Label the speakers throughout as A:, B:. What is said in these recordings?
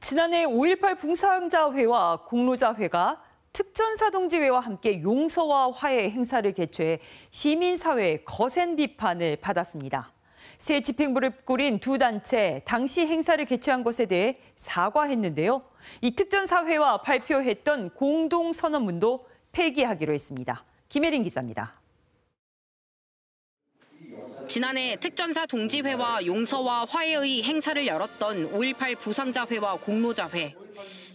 A: 지난해 5.18 붕상자회와 공로자회가 특전사동지회와 함께 용서와 화해 행사를 개최해 시민사회의 거센 비판을 받았습니다. 새 집행부를 꾸린 두 단체, 당시 행사를 개최한 것에 대해 사과했는데요. 이 특전사회와 발표했던 공동선언문도 폐기하기로 했습니다. 김혜린 기자입니다.
B: 지난해 특전사 동지회와 용서와 화해의 행사를 열었던 5.18 부상자회와 공로자회.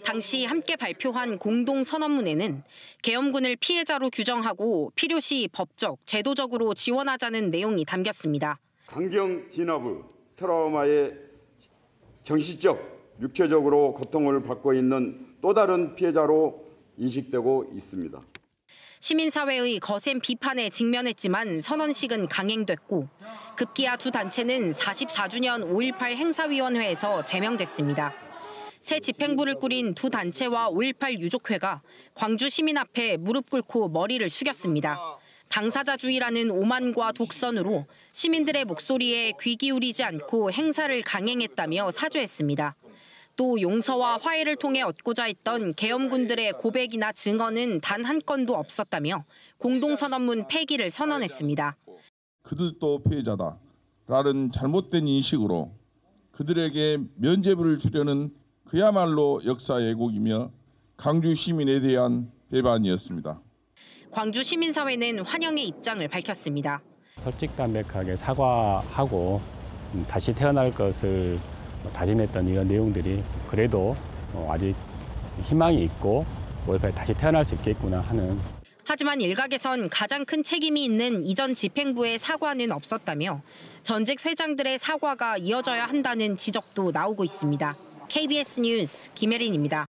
B: 당시 함께 발표한 공동 선언문에는 계엄군을 피해자로 규정하고 필요시 법적, 제도적으로 지원하자는 내용이 담겼습니다.
A: 강경 진압의 트라우마에 정신적,
B: 육체적으로 고통을 받고 있는 또 다른 피해자로 인식되고 있습니다. 시민사회의 거센 비판에 직면했지만 선언식은 강행됐고 급기야 두 단체는 44주년 5.18 행사위원회에서 제명됐습니다. 새 집행부를 꾸린 두 단체와 5.18 유족회가 광주 시민 앞에 무릎 꿇고 머리를 숙였습니다. 당사자주의라는 오만과 독선으로 시민들의 목소리에 귀 기울이지 않고 행사를 강행했다며 사죄했습니다. 또 용서와 화해를 통해 얻고자 했던 계엄군들의 고백이나 증언은 단 한 건도 없었다며 공동선언문 폐기를 선언했습니다.
A: 그들도 피해자다라는 잘못된 인식으로 그들에게 면죄부를 주려는 그야말로 역사 왜곡이며 광주 시민에 대한 배반이었습니다.
B: 광주 시민사회는 환영의 입장을 밝혔습니다.
A: 솔직담백하게 사과하고 음, 다시 태어날 것을 뭐 다짐했던 이런 내용들이 그래도 어, 아직 희망이 있고 월파에 다시 태어날 수 있겠구나 하는.
B: 하지만 일각에선 가장 큰 책임이 있는 이전 집행부의 사과는 없었다며 전직 회장들의 사과가 이어져야 한다는 지적도 나오고 있습니다. KBS 뉴스 김혜린입니다.